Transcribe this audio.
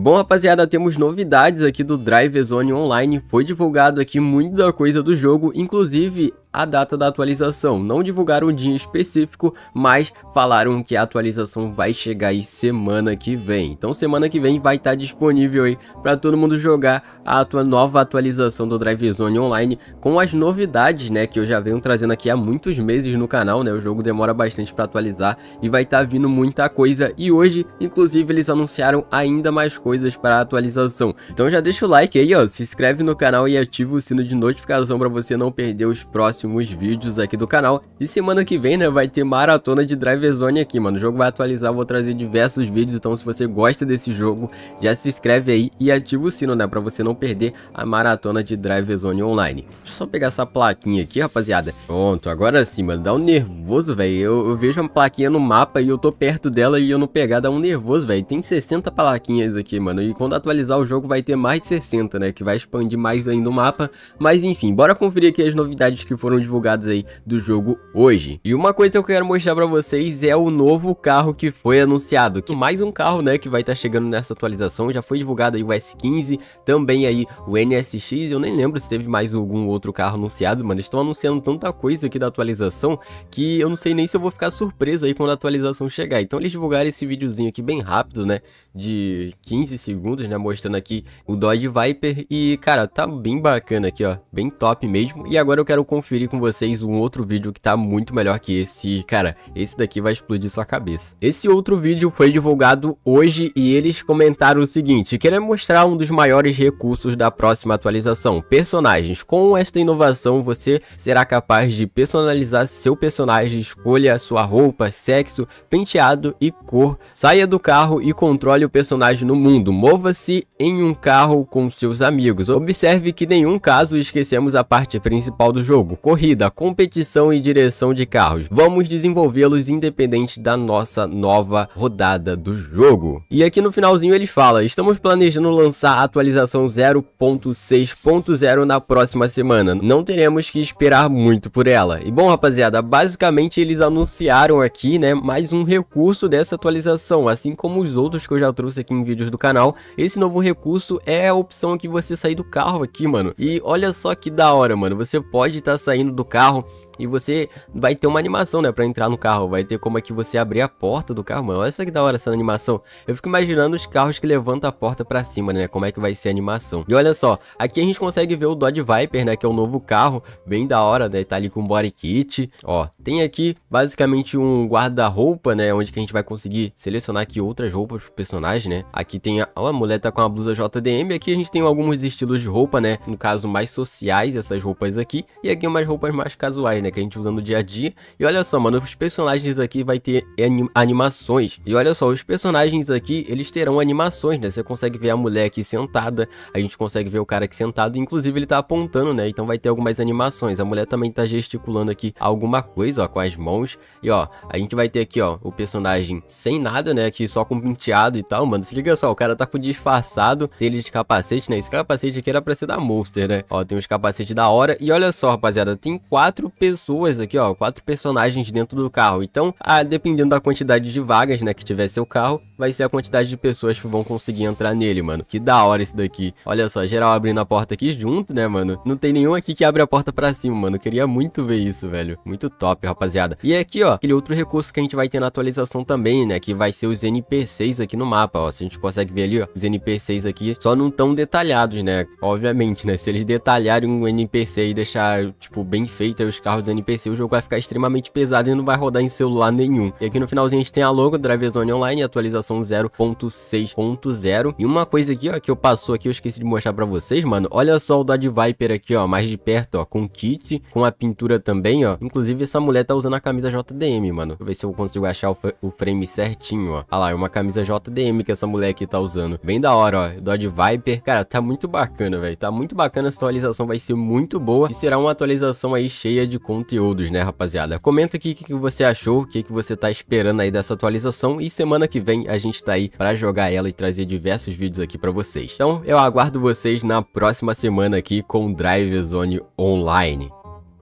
bom, rapaziada, temos novidades aqui do Drive Zone Online. Foi divulgado aqui muita coisa do jogo, inclusive a data da atualização. Não divulgaram um dia específico, mas falaram que a atualização vai chegar aí semana que vem. Então semana que vem vai estar tá disponível aí para todo mundo jogar a tua nova atualização do Drive Zone Online com as novidades, né, que eu já venho trazendo aqui há muitos meses no canal, né? O jogo demora bastante para atualizar e vai estar tá vindo muita coisa e hoje, inclusive, eles anunciaram ainda mais coisas para a atualização. Então já deixa o like aí, ó, se inscreve no canal e ativa o sino de notificação para você não perder os próximos próximos vídeos aqui do canal. E semana que vem, né, vai ter maratona de Driver Zone aqui, mano. O jogo vai atualizar, vou trazer diversos vídeos, então se você gosta desse jogo, já se inscreve aí e ativa o sino, né, pra você não perder a maratona de Driver Zone online. Deixa eu só pegar essa plaquinha aqui, rapaziada. Pronto, agora sim, mano, dá um nervoso, velho. Eu, eu, vejo uma plaquinha no mapa e eu tô perto dela e eu não pegar, dá um nervoso, velho. Tem 60 plaquinhas aqui, mano, e quando atualizar o jogo vai ter mais de 60, né, que vai expandir mais ainda o mapa. Mas enfim, bora conferir aqui as novidades que foram foram divulgados aí do jogo hoje. E uma coisa que eu quero mostrar pra vocês é o novo carro que foi anunciado, que mais um carro, né, que vai estar tá chegando nessa atualização, já foi divulgado aí o S15, também aí o NSX, eu nem lembro se teve mais algum outro carro anunciado, mano, estão anunciando tanta coisa aqui da atualização que eu não sei nem se eu vou ficar surpreso aí quando a atualização chegar. Então eles divulgaram esse videozinho aqui bem rápido, né, de 15 segundos, né, mostrando aqui o Dodge Viper e, cara, tá bem bacana aqui, ó, bem top mesmo. E agora eu quero conferir conferir com vocês um outro vídeo que tá muito melhor que esse. Cara, esse daqui vai explodir sua cabeça. Esse outro vídeo foi divulgado hoje e eles comentaram o seguinte. Queremos mostrar um dos maiores recursos da próxima atualização, personagens. Com esta inovação, você será capaz de personalizar seu personagem, escolha sua roupa, sexo, penteado e cor. Saia do carro e controle o personagem no mundo. Mova-se em um carro com seus amigos. Observe que nenhum caso esquecemos a parte principal do jogo corrida, competição e direção de carros. Vamos desenvolvê-los independente da nossa nova rodada do jogo. E aqui no finalzinho ele fala, estamos planejando lançar a atualização 0.6.0 na próxima semana, não teremos que esperar muito por ela. E bom rapaziada, basicamente eles anunciaram aqui né, mais um recurso dessa atualização, assim como os outros que eu já trouxe aqui em vídeos do canal, esse novo recurso é a opção que você sair do carro aqui mano, e olha só que da hora mano, você pode estar tá saindo saindo do carro e você vai ter uma animação, né, pra entrar no carro. Vai ter como é que você abrir a porta do carro, mano. Olha só que da hora essa animação. Eu fico imaginando os carros que levantam a porta pra cima, né, como é que vai ser a animação. E olha só, aqui a gente consegue ver o Dodge Viper, né, que é o um novo carro, bem da hora, né, tá ali com body kit. Ó, tem aqui basicamente um guarda-roupa, né, onde que a gente vai conseguir selecionar aqui outras roupas pro personagem, né. Aqui tem a, ó, a mulher tá com a blusa JDM, aqui a gente tem alguns estilos de roupa, né, no caso mais sociais, essas roupas aqui, e aqui umas roupas mais casuais, né, né? Que a gente usa no dia a dia. E olha só, mano, os personagens aqui vai ter anim animações. E olha só, os personagens aqui, eles terão animações, né? Você consegue ver a mulher aqui sentada, a gente consegue ver o cara aqui sentado, inclusive ele tá apontando, né? Então vai ter algumas animações. A mulher também tá gesticulando aqui alguma coisa, ó, com as mãos. E ó, a gente vai ter aqui, ó, o personagem sem nada, né? Aqui só com penteado e tal, mano. Se liga só, o cara tá com disfarçado, dele ele de capacete, né? Esse capacete aqui era pra ser da Monster, né? Ó, tem uns capacetes da hora. E olha só, rapaziada, tem quatro pessoas pessoas aqui, ó, quatro personagens dentro do carro. Então, a, ah, dependendo da quantidade de vagas, né, que tiver seu carro, vai ser a quantidade de pessoas que vão conseguir entrar nele, mano. Que da hora isso daqui. Olha só, geral abrindo a porta aqui junto, né, mano? Não tem nenhum aqui que abre a porta pra cima, mano. queria muito ver isso, velho. Muito top, rapaziada. E aqui, ó, aquele outro recurso que a gente vai ter na atualização também, né? Que vai ser os NPCs aqui no mapa, ó. Se a gente consegue ver ali, ó, os NPCs aqui só não tão detalhados, né? Obviamente, né? Se eles detalharem um NPC e deixar, tipo, bem feito os carros do NPC, o jogo vai ficar extremamente pesado e não vai rodar em celular nenhum. E aqui no finalzinho a gente tem a logo Drive Zone Online, atualização 0.6.0. E uma coisa aqui, ó, que eu passou aqui, eu esqueci de mostrar pra vocês, mano. Olha só o Dodge Viper aqui, ó, mais de perto, ó, com kit, com a pintura também, ó. Inclusive, essa mulher tá usando a camisa JDM, mano. Deixa eu ver se eu consigo achar o, o frame certinho, ó. olha lá, é uma camisa JDM que essa mulher aqui tá usando. Bem da hora, ó, Dodge Viper. Cara, tá muito bacana, velho. Tá muito bacana essa atualização, vai ser muito boa. E será uma atualização aí cheia de conteúdos, né, rapaziada? Comenta aqui o que, que, você achou, o que, que você tá esperando aí dessa atualização. E semana que vem a gente tá aí para jogar ela e trazer diversos vídeos aqui para vocês. Então eu aguardo vocês na próxima semana aqui com Drive Zone Online.